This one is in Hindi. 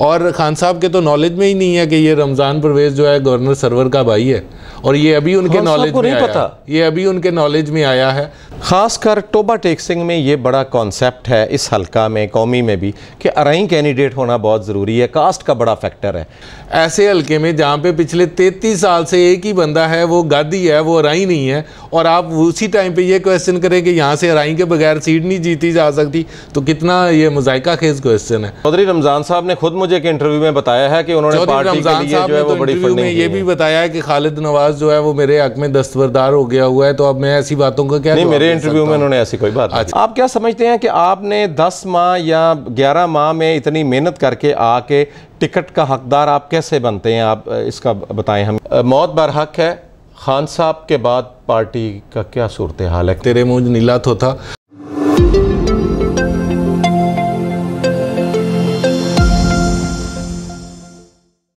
और खान साहब के तो नॉलेज में ही नहीं है कि ये रमज़ान परवेज जो है गवर्नर सरवर का भाई है और ये अभी उनके नॉलेज में आया पता ये अभी उनके नॉलेज में आया है ख़ासकर टोबा टेक्सिंग में ये बड़ा कॉन्सेप्ट है इस हलका में कौमी में भी कि अरई कैंडिडेट होना बहुत ज़रूरी है कास्ट का बड़ा फैक्टर है ऐसे हलके में जहाँ पे पिछले तैतीस साल से एक ही बंदा है वो गादी है वो अरई नहीं है और आप उसी टाइम पे ये क्वेश्चन करें कि यहाँ से अरई के बगैर सीट नहीं जीती जा सकती तो कितना ये मजायका खेज क्वेश्चन है चौधरी रमज़ान साहब ने खुद मुझे एक इंटरव्यू में बताया है कि उन्होंने पार्टी के लिए जो है वो तो बड़ी फंडिंग में ये भी बताया है कि खालिद नवाज जो है वो मेरे हक में दस्तबरदार हो गया हुआ है तो अब मैं ऐसी बातों का क्या नहीं मेरे इंटरव्यू में उन्होंने ऐसी कोई बात अच्छा आप क्या समझते हैं कि आपने दस माह या ग्यारह माह में इतनी मेहनत करके आके टिकट का हकदार आप कैसे बनते हैं आप इसका बताएं हम मौत बर हक है खान साहब के बाद पार्टी का क्या सूरत हाल है तेरे मुंह नीला तो था